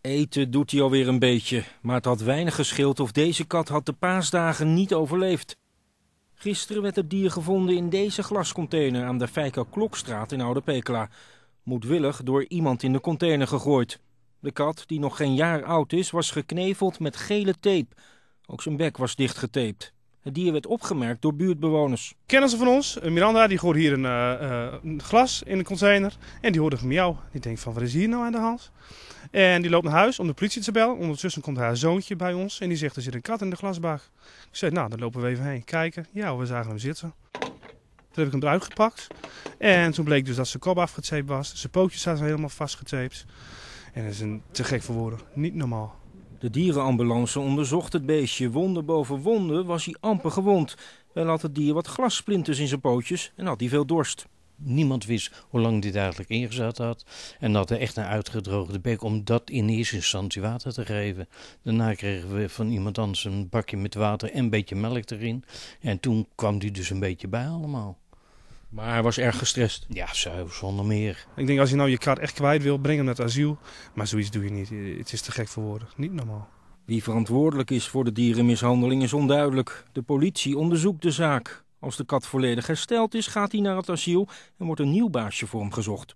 Eten doet hij alweer een beetje, maar het had weinig gescheeld of deze kat had de paasdagen niet overleefd. Gisteren werd het dier gevonden in deze glascontainer aan de Fijker Klokstraat in Oude Pekela. Moedwillig door iemand in de container gegooid. De kat, die nog geen jaar oud is, was gekneveld met gele tape. Ook zijn bek was dichtgetaped. Het dier werd opgemerkt door buurtbewoners. ze van ons, Miranda, die hoorde hier eh, eh, een, glas in een container. En die hoorde jou. Die denkt van, wat is hier nou aan de hand? En die loopt naar huis om de politie te bellen. Ondertussen komt haar zoontje bij ons en die zegt, er zit een kat in de glasbak. Ik zei, nou, dan lopen we even heen kijken. Ja, we zagen hem zitten. Toen heb ik hem eruit gepakt. En toen bleek dus dat zijn kop afgetaped was. Zijn pootjes zaten helemaal vastgetaped. En dat is een te gek voor woorden. Niet normaal. De dierenambulance onderzocht het beestje. wonden boven wonden was hij amper gewond. Wel had het dier wat glassplinters in zijn pootjes en had hij veel dorst. Niemand wist hoe lang dit eigenlijk ingezet had. En dat er echt een uitgedroogde bek om dat in eerste instantie water te geven. Daarna kregen we van iemand anders een bakje met water en een beetje melk erin. En toen kwam die dus een beetje bij allemaal. Maar hij was erg gestrest. Ja, zo, zonder meer. Ik denk, als je nou je kat echt kwijt wil, breng hem naar het asiel. Maar zoiets doe je niet. Het is te gek voor woorden. Niet normaal. Wie verantwoordelijk is voor de dierenmishandeling is onduidelijk. De politie onderzoekt de zaak. Als de kat volledig hersteld is, gaat hij naar het asiel en wordt een nieuw baasje voor hem gezocht.